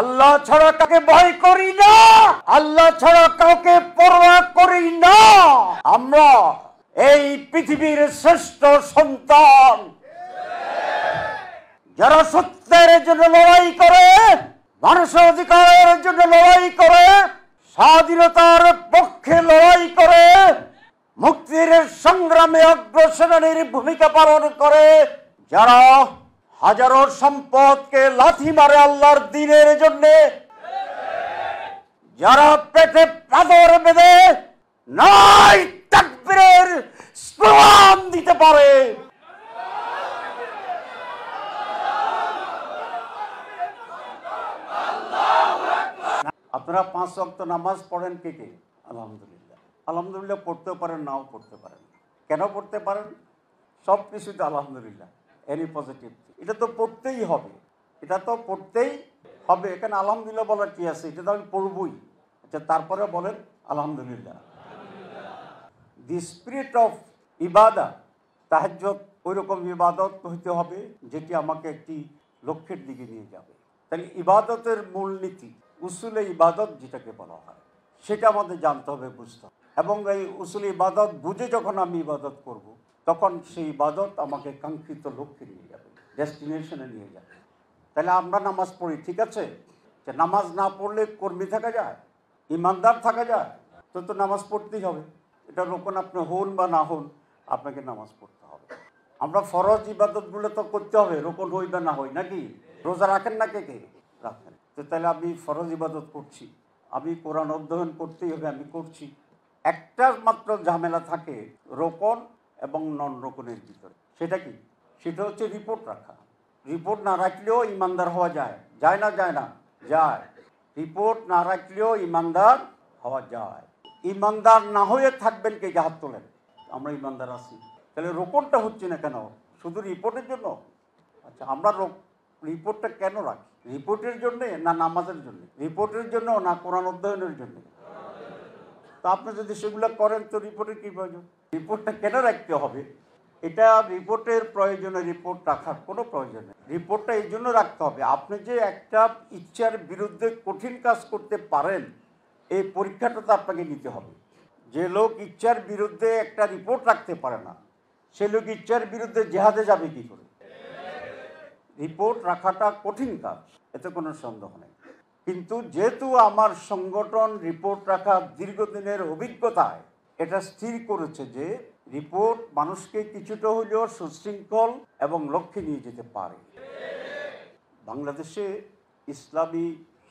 আল্লাহ ছাড়া কাকে ভয় করি না আল্লাহ ছাড়া কাউকে পরোয়া করি না আমরা এই পৃথিবীর শ্রেষ্ঠ সন্তান যারা সত্যের জন্য লড়াই করে মানুষের অধিকারের জন্য লড়াই করে স্বাধীনতার পক্ষে লড়াই করে মুক্তির সংগ্রামে অগ্রসেনানির ভূমিকা পালন করে যারা হাজারো সম্পদকে লাথি মারে আল্লাহর দিনের জন্য যারা পেটে পাথর বেঁধে নাই তাকবীরের স্লোগান দিতে পারে আপনারা পাঁচ অক্ত নামাজ পড়েন কে কে আলহামদুলিল্লাহ আলহামদুলিল্লাহ পড়তেও পারেন নাও পড়তে পারেন কেন পড়তে পারেন সব কিছুতে আলহামদুলিল্লাহ এরই পজিটিভ এটা তো পড়তেই হবে এটা তো পড়তেই হবে এখানে আলহামদুলিল্লাহ বলার কি আছে এটা তো আমি পড়বই আচ্ছা তারপরে বলেন আলহামদুলিল্লাহ দি স্পিরিট অফ ইবাদা তাহাজ ওই রকম ইবাদত হইতে হবে যেটি আমাকে একটি লক্ষ্যের দিকে নিয়ে যাবে তাহলে ইবাদতের মূলনীতি উসুলে ইবাদত যেটাকে বলা হয় সেটা আমাদের জানতে হবে বুঝতে হবে এবং এই উসুল ইবাদত বুঝে যখন আমি ইবাদত করব। তখন সেই ইবাদত আমাকে কাঙ্ক্ষিত লক্ষ্যে নিয়ে যাবে ডেস্টিনেশনে নিয়ে যাবে তাহলে আমরা নামাজ পড়ি ঠিক আছে যে নামাজ না পড়লে কর্মী থাকা যায় ইমানদার থাকা যায় তো তো নামাজ পড়তেই হবে এটা রোকন আপনি হন বা না হন আপনাকে নামাজ পড়তে হবে আমরা ফরজ ইবাদতগুলো তো করতে হবে রোকন হই বা না হই নাকি রোজা রাখেন না কে কে রাখেন তো তাহলে আমি ফরজ ইবাদত করছি আমি কোরআন অধ্যয়ন করতেই হবে আমি করছি একটা মাত্র ঝামেলা থাকে রোকন এবং নন রোকনের ভিতরে সেটা কি সেটা হচ্ছে রিপোর্ট রাখা রিপোর্ট না রাখলেও ইমানদার হওয়া যায় যায় না যায় না যায় রিপোর্ট না রাখলেও ইমানদার হওয়া যায় ইমানদার না হয়ে থাকবেন কে হাত তোলেন আমরা ইমানদার আছি তাহলে রোপণটা হচ্ছে না কেন শুধু রিপোর্টের জন্য আচ্ছা আমরা রিপোর্টটা কেন রাখি রিপোর্টের জন্যে না নামাজের জন্য রিপোর্টের জন্য না কোরআন অধ্যয়নের জন্য তা আপনি যদি সেগুলো করেন তো রিপোর্টের কী প্রয়োজন রিপোর্টটা কেন রাখতে হবে এটা রিপোর্টের প্রয়োজনে রিপোর্ট রাখার কোনো প্রয়োজন নেই রিপোর্টটা এই জন্য রাখতে হবে আপনি যে একটা ইচ্ছার বিরুদ্ধে কঠিন কাজ করতে পারেন এই পরীক্ষাটা তো আপনাকে নিতে হবে যে লোক ইচ্ছার বিরুদ্ধে একটা রিপোর্ট রাখতে পারে না সে লোক ইচ্ছার বিরুদ্ধে জেহাদে যাবে কী করে রিপোর্ট রাখাটা কঠিন কাজ এতে কোনো সন্দেহ নেই কিন্তু যেহেতু আমার সংগঠন রিপোর্ট রাখা দীর্ঘদিনের অভিজ্ঞতায় এটা স্থির করেছে যে রিপোর্ট মানুষকে কিছুটা হলেও সুশৃঙ্খল এবং লক্ষ্যে নিয়ে যেতে পারে বাংলাদেশে ইসলামী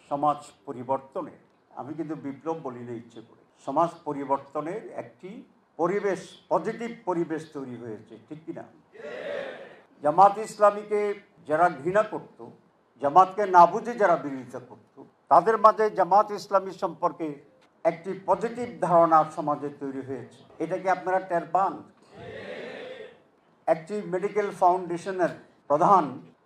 সমাজ পরিবর্তনে আমি কিন্তু বিপ্লব বলি না ইচ্ছে করে সমাজ পরিবর্তনের একটি পরিবেশ পজিটিভ পরিবেশ তৈরি হয়েছে ঠিক কিনা জামাত ইসলামীকে যারা ঘৃণা করত জামাতকে না বুঝে যারা বিরোধিতা করত তাদের মাঝে জামাত ইসলামী সম্পর্কে একটি পজিটিভ ধারণা সমাজে তৈরি হয়েছে এটা কি আপনারা টের পান একটি মেডিকেল ফাউন্ডেশনের প্রধান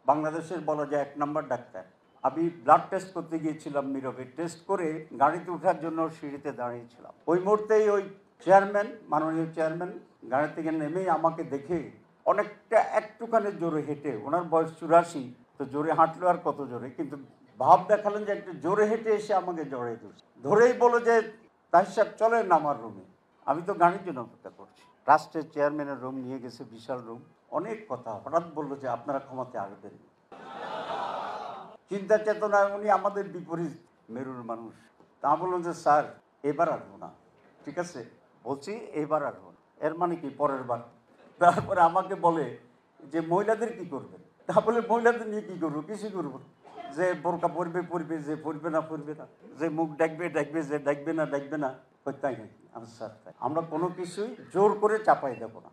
বাংলাদেশের বলা যায় এক নম্বর ডাক্তার আমি ব্লাড টেস্ট করতে গিয়েছিলাম মিরবে টেস্ট করে গাড়িতে ওঠার জন্য সিঁড়িতে দাঁড়িয়েছিলাম ওই মুহূর্তেই ওই চেয়ারম্যান মাননীয় চেয়ারম্যান গাড়ি থেকে নেমে আমাকে দেখে অনেকটা একটুখানি জোরে হেঁটে ওনার বয়স চুরাশি তো জোরে হাঁটলো আর কত জোরে কিন্তু ভাব দেখালেন যে একটু জোরে হেঁটে এসে আমাকে জড়িয়ে ধরছে ধরেই বলো যে তাহির সাহেব চলেন আমার রুমে আমি তো গানের জন্য অপেক্ষা করছি রাষ্ট্রের চেয়ারম্যানের রুম নিয়ে গেছে বিশাল রুম অনেক কথা হঠাৎ বললো যে আপনারা ক্ষমাতে আসবেন চিন্তা চেতনায় উনি আমাদের বিপরীত মেরুর মানুষ তা বললো যে স্যার এবার আসবো না ঠিক আছে বলছি এবার আসবো না এর মানে কি পরের বার তারপরে আমাকে বলে যে মহিলাদের কি করবেন তা বলে মহিলাদের নিয়ে কী করবো কিছু করবো যে বোরকা পরবে পরবে যে পরবে না পরবে না যে মুখ ডাকবে ডাকবে যে ডাকবে না ডাকবে না হত্যা আনসার আমরা কোনো কিছুই জোর করে চাপাই দেব না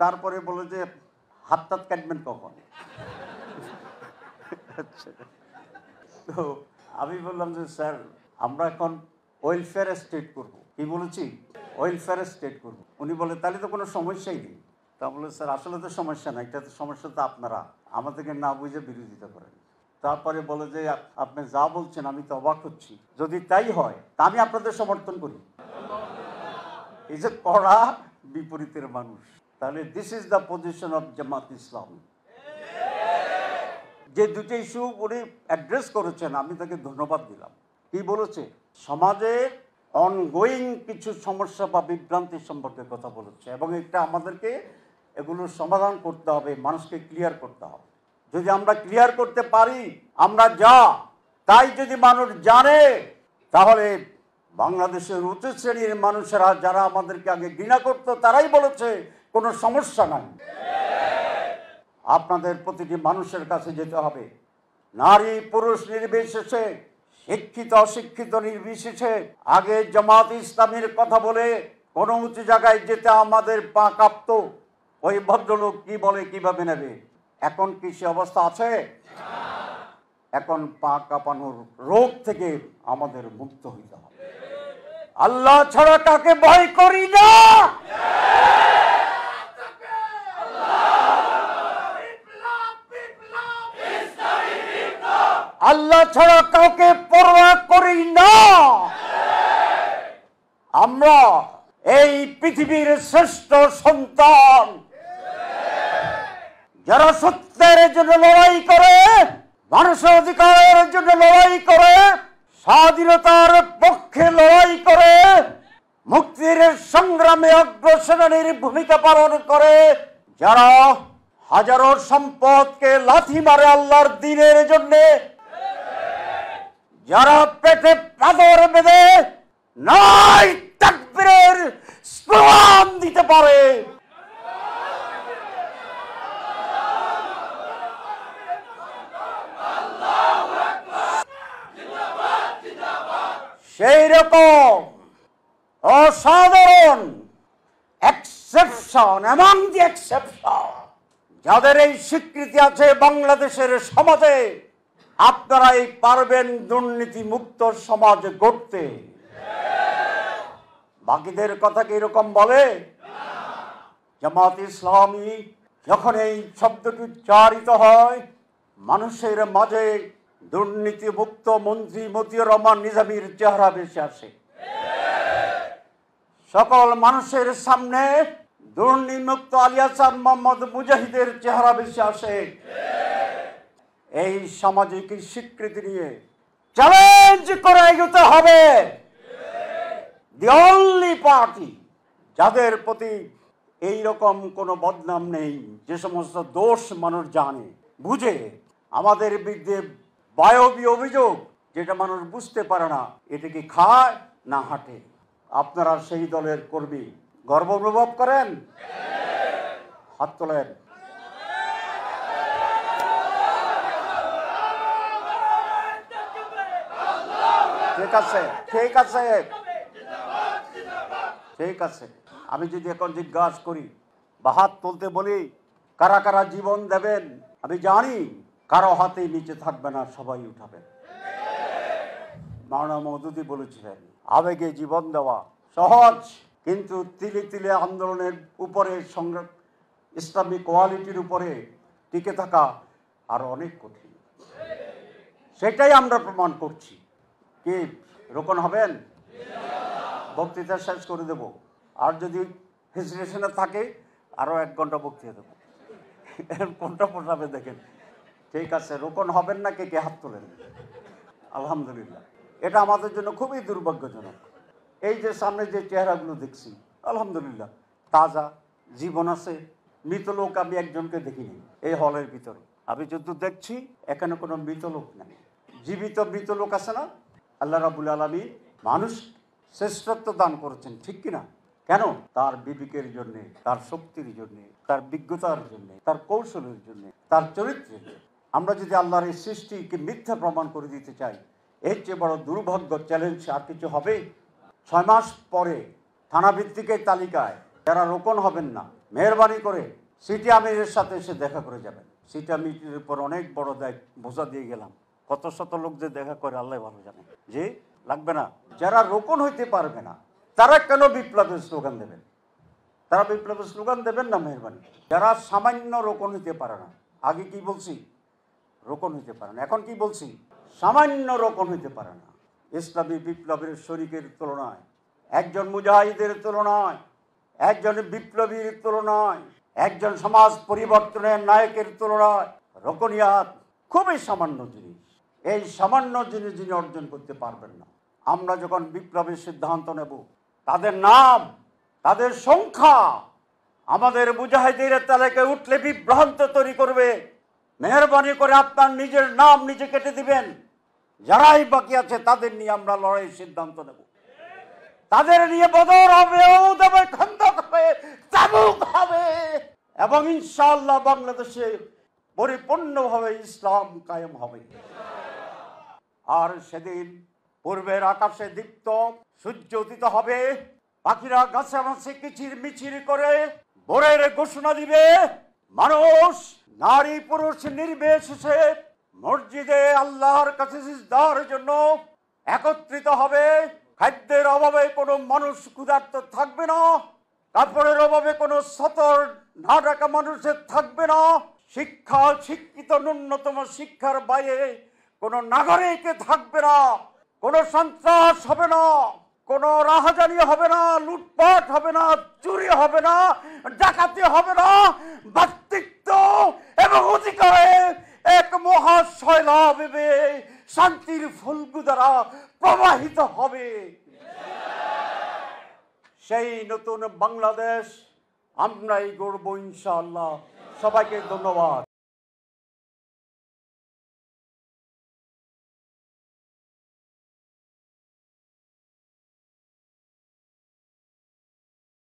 তারপরে বলে যে হাত তাত কাটবেন কখন আচ্ছা। তো আমি বললাম যে স্যার আমরা এখন ওয়েলফেয়ার স্টেট করব কি বলেছি ওয়েলফেয়ার স্টেট করব উনি বলে তাহলে তো কোনো সমস্যাই নেই তা বললো স্যার আসলে তো সমস্যা না এটা তো সমস্যা তো আপনারা আমাদেরকে না বুঝে বিরোধিতা করেন তারপরে বলে যে আপনি যা বলছেন আমি তো অবাক হচ্ছি যদি তাই হয় তা আমি আপনাদের সমর্থন করি এই যে কড়া বিপরীতের মানুষ তাহলে this is the position of Jamaat Islam যে দুটি ইস্যু উনি অ্যাড্রেস করেছেন আমি তাকে ধন্যবাদ দিলাম কি বলেছে সমাজে অনগোয়িং কিছু সমস্যা বা বিভ্রান্তি সম্পর্কে কথা বলেছে এবং এটা আমাদেরকে এগুলোর সমাধান করতে হবে মানুষকে ক্লিয়ার করতে হবে যদি আমরা ক্লিয়ার করতে পারি আমরা যা তাই যদি মানুষ জানে তাহলে বাংলাদেশের উচ্চ শ্রেণীর মানুষেরা যারা আমাদেরকে আগে ঘৃণা করতো তারাই বলেছে কোনো সমস্যা নাই আপনাদের প্রতিটি মানুষের কাছে যেতে হবে নারী পুরুষ নির্বিশেষে শিক্ষিত অশিক্ষিত নির্বিশেষে আগে জামাত ইসলামের কথা বলে কোনো উঁচু জায়গায় যেতে আমাদের পা কাঁপত ওই ভদ্রলোক কি বলে কিভাবে নেবে এখন কি সে অবস্থা আছে এখন পা কাঁপানোর রোগ থেকে আমাদের মুক্ত হইতে হবে আল্লাহ ছাড়া কাকে ভয় করি না আল্লাহ ছাড়া কাউকে পরোয়া করি না আমরা এই পৃথিবীর শ্রেষ্ঠ সন্তান যারা সত্যের জন্য লড়াই করে মানুষের অধিকারের জন্য লড়াই করে স্বাধীনতার পক্ষে লড়াই করে মুক্তির সংগ্রামে অগ্রসেনানীর ভূমিকা পালন করে যারা হাজারো সম্পদকে লাথি মারে আল্লাহর দিনের জন্য যারা পেটে পাথর বেঁধে নাই তাকবীরের স্লোগান দিতে পারে সেই রকম অসাধারণ এক্সেপশন এমন যে এক্সেপশন যাদের এই স্বীকৃতি আছে বাংলাদেশের সমাজে আপনারাই পারবেন দুর্নীতি মুক্ত সমাজ গড়তে বাকিদের কথা কি এরকম বলে জামাত ইসলামী যখন এই শব্দটি উচ্চারিত হয় মানুষের মাঝে দুর্নীতিমুক্ত মন্ত্রী মতিউর রহমান নিজামীর চেহারা বেশি আছে সকল মানুষের সামনে দুর্নীমুক্ত আলিয়াসান মোহাম্মদ মুজাহিদের চেহারা বেশি আসে এই সামাজিক স্বীকৃতি নিয়ে চ্যালেঞ্জ করে এগোতে হবে দি অনলি পার্টি যাদের প্রতি এই রকম কোনো বদনাম নেই যে সমস্ত দোষ মানুষ জানে বুঝে আমাদের বিরুদ্ধে বায়বী অভিযোগ যেটা মানুষ বুঝতে পারে না এটা কি খায় না হাঁটে আপনারা সেই দলের কর্মী গর্ব অনুভব করেন হাত তোলেন ঠিক আছে ঠিক আছে ঠিক আছে আমি যদি এখন জিজ্ঞাসা করি বা হাত তুলতে বলি কারা কারা জীবন দেবেন আমি জানি কারো হাতেই নিচে থাকবে না সবাই উঠাবে মাওনা মৌদুদি বলেছিলেন আবেগে জীবন দেওয়া সহজ কিন্তু তিলে তিলে আন্দোলনের উপরে সংগ্রাম ইসলামী কোয়ালিটির উপরে টিকে থাকা আর অনেক কঠিন সেটাই আমরা প্রমাণ করছি কি রোকন হবেন বক্তৃতা শেষ করে দেব আর যদি হেজিটেশনে থাকে আরও এক ঘন্টা বক্তৃতা দেবো কোনটা পড়াবে দেখেন ঠিক আছে রোকন হবেন না কে কে হাত তোলেন আলহামদুলিল্লাহ এটা আমাদের জন্য খুবই দুর্ভাগ্যজনক এই যে সামনে যে চেহারাগুলো দেখছি আলহামদুলিল্লাহ তাজা জীবন আছে মৃত লোক আমি একজনকে দেখিনি এই হলের ভিতরে আমি যত দেখছি এখানে কোনো মৃত লোক নেই জীবিত মৃত লোক আছে না আল্লাহ রাবুল আলমী মানুষ শ্রেষ্ঠত্ব দান করেছেন ঠিক কিনা কেন তার বিবেকের জন্যে তার শক্তির জন্যে তার বিজ্ঞতার জন্যে তার কৌশলের জন্যে তার চরিত্রের জন্য আমরা যদি আল্লাহর এই সৃষ্টিকে মিথ্যা প্রমাণ করে দিতে চাই এর চেয়ে বড় দুর্ভাগ্য চ্যালেঞ্জ আর কিছু হবে ছয় মাস পরে থানাভিত্তিকের তালিকায় যারা রোপণ হবেন না মেহরবানি করে সিটি আমিরের সাথে এসে দেখা করে যাবেন সিটি আমিরের উপর অনেক বড় দায় বোঝা দিয়ে গেলাম কত শত লোক যে দেখা করে আল্লাহ ভালো জানে যে লাগবে না যারা রোপণ হইতে পারবে না তারা কেন বিপ্লবের স্লোগান দেবেন তারা বিপ্লবের স্লোগান দেবেন না মেহরবানি যারা সামান্য রোপণ হইতে পারে না আগে কি বলছি রোকন হইতে পারে না এখন কি বলছি সামান্য রোকন হইতে পারে না ইসলামী বিপ্লবের শরিকের তুলনায় একজন মুজাহিদের তুলনায় একজন বিপ্লবীর তুলনায় একজন সমাজ পরিবর্তনের নায়কের তুলনায় রকনিয়াত খুবই সামান্য জিনিস এই সামান্য জিনিস যিনি অর্জন করতে পারবেন না আমরা যখন বিপ্লবের সিদ্ধান্ত নেব তাদের নাম তাদের সংখ্যা আমাদের মুজাহিদের তালিকায় উঠলে বিভ্রান্ত তৈরি করবে মেহরবানি করে আপনার নিজের নাম নিজে কেটে দিবেন যারাই বাকি আছে তাদের নিয়ে আমরা লড়াই সিদ্ধান্ত নেব তাদের নিয়ে বদর হবে হবে খন্দক হবে তাবুক হবে এবং ইনশাআল্লাহ বাংলাদেশে পরিপূর্ণভাবে ইসলাম কায়েম হবে আর সেদিন পূর্বের আকাশে দীপ্ত সূর্য উদিত হবে পাখিরা গাছে মাছে কিচির মিচির করে ভোরের ঘোষণা দিবে মানুষ নারী পুরুষ নির্বিশেষে মসজিদে আল্লাহর কাছে সিজদার জন্য একত্রিত হবে খাদ্যের অভাবে কোনো মানুষ ক্ষুধার্ত থাকবে না কাপড়ের অভাবে কোনো সতর না ডাকা মানুষের থাকবে না শিক্ষা শিক্ষিত ন্যূনতম শিক্ষার বাইরে কোনো নাগরিক থাকবে না কোনো সন্ত্রাস হবে না কোনো রাহাজানি হবে না লুটপাট হবে না চুরি হবে না ডাকাতি হবে না ব্যক্তিত্ব এবং অধিকারে এক মহাশয়লা ভেবে শান্তির ফুলগু দ্বারা প্রবাহিত হবে সেই নতুন বাংলাদেশ আমরাই গড়ব ইনশাআল্লাহ সবাইকে ধন্যবাদ